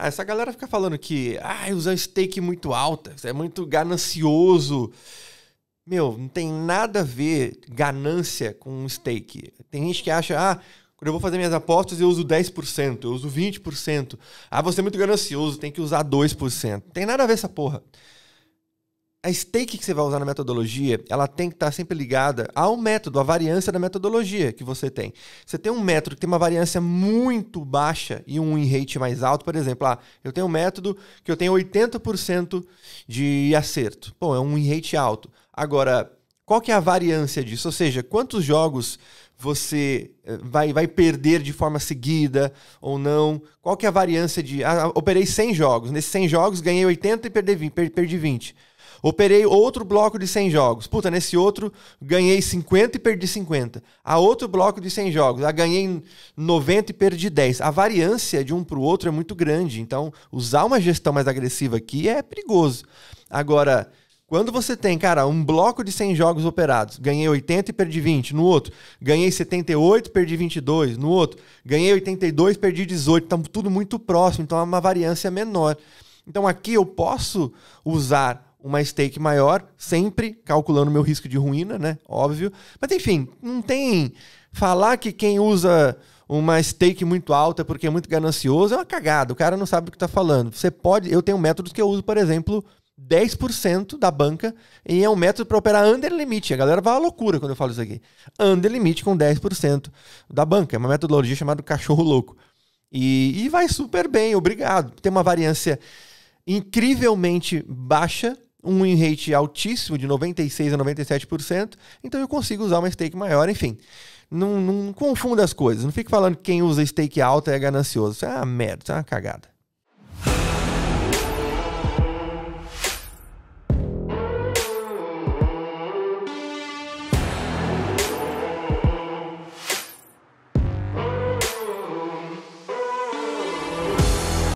Ah, essa galera fica falando que ah, usa stake muito alta, é muito ganancioso. Meu, não tem nada a ver ganância com um stake. Tem gente que acha, ah, quando eu vou fazer minhas apostas eu uso 10%, eu uso 20%. Ah, você é muito ganancioso, tem que usar 2%. Não tem nada a ver essa porra a stake que você vai usar na metodologia, ela tem que estar tá sempre ligada ao método, à variância da metodologia que você tem. Você tem um método que tem uma variância muito baixa e um win rate mais alto, por exemplo, ah, eu tenho um método que eu tenho 80% de acerto. Bom, é um win rate alto. Agora, qual que é a variância disso? Ou seja, quantos jogos você eh, vai, vai perder de forma seguida ou não? Qual que é a variância de... Ah, ah operei 100 jogos. Nesses 100 jogos, ganhei 80 e perdi 20. Perdi 20. Operei outro bloco de 100 jogos. Puta, nesse outro ganhei 50 e perdi 50. A outro bloco de 100 jogos, a ganhei 90 e perdi 10. A variância de um para o outro é muito grande. Então, usar uma gestão mais agressiva aqui é perigoso. Agora, quando você tem, cara, um bloco de 100 jogos operados, ganhei 80 e perdi 20, no outro, ganhei 78, perdi 22, no outro, ganhei 82, perdi 18, então tudo muito próximo, então é uma variância menor. Então aqui eu posso usar uma stake maior, sempre calculando meu risco de ruína, né? Óbvio. Mas enfim, não tem falar que quem usa uma stake muito alta porque é muito ganancioso é uma cagada. O cara não sabe o que está falando. Você pode, eu tenho métodos que eu uso, por exemplo, 10% da banca e é um método para operar under limite. A galera vai à loucura quando eu falo isso aqui. Under limite com 10% da banca. É uma metodologia chamada cachorro louco. E, e vai super bem, obrigado. Tem uma variância incrivelmente baixa um win rate altíssimo, de 96% a 97%, então eu consigo usar uma stake maior, enfim. Não, não confunda as coisas, não fique falando que quem usa stake alta é ganancioso. Isso é uma merda, isso é uma cagada.